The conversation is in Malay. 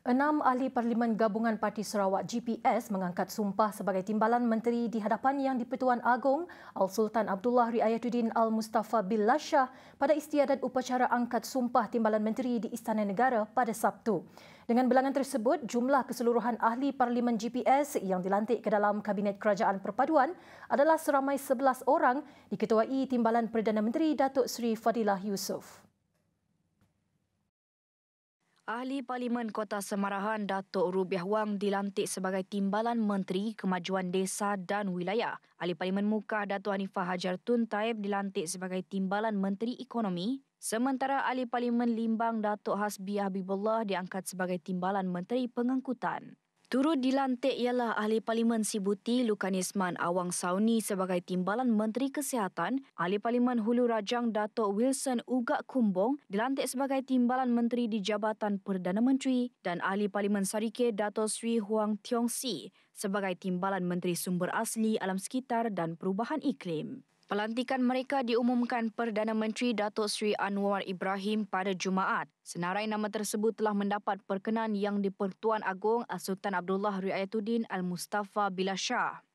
Enam ahli Parlimen Gabungan Parti Sarawak GPS mengangkat sumpah sebagai timbalan menteri di hadapan Yang Dipertuan Agong Al Sultan Abdullah Riayatuddin Al Mustafa bin Lashah pada istiadat upacara angkat sumpah timbalan menteri di Istana Negara pada Sabtu. Dengan bilangan tersebut, jumlah keseluruhan ahli Parlimen GPS yang dilantik ke dalam Kabinet Kerajaan Perpaduan adalah seramai 11 orang diketuai Timbalan Perdana Menteri Datuk Seri Fadilah Yusof. Ahli Parlimen Kota Semarahan Datuk Rubiah Wang dilantik sebagai Timbalan Menteri Kemajuan Desa dan Wilayah. Ahli Parlimen Muka Datuk Hanifah Hajar Tun Taib dilantik sebagai Timbalan Menteri Ekonomi. Sementara Ahli Parlimen Limbang Datuk Hasbi Habibullah diangkat sebagai Timbalan Menteri Pengangkutan. Turut dilantik ialah Ahli Parlimen Sibuti Lukanisman Awang Sauni sebagai Timbalan Menteri Kesihatan, Ahli Parlimen Hulu Rajang Datuk Wilson Ugak Kumbong dilantik sebagai Timbalan Menteri di Jabatan Perdana Menteri dan Ahli Parlimen Sarike Datuk Sri Huang Tiong Si sebagai Timbalan Menteri Sumber Asli Alam Sekitar dan Perubahan Iklim. Pelantikan mereka diumumkan Perdana Menteri Datuk Seri Anwar Ibrahim pada Jumaat. Senarai nama tersebut telah mendapat perkenan yang di-Pertuan Agong Sultan Abdullah Riayatuddin Al-Mustafa Bila Shah.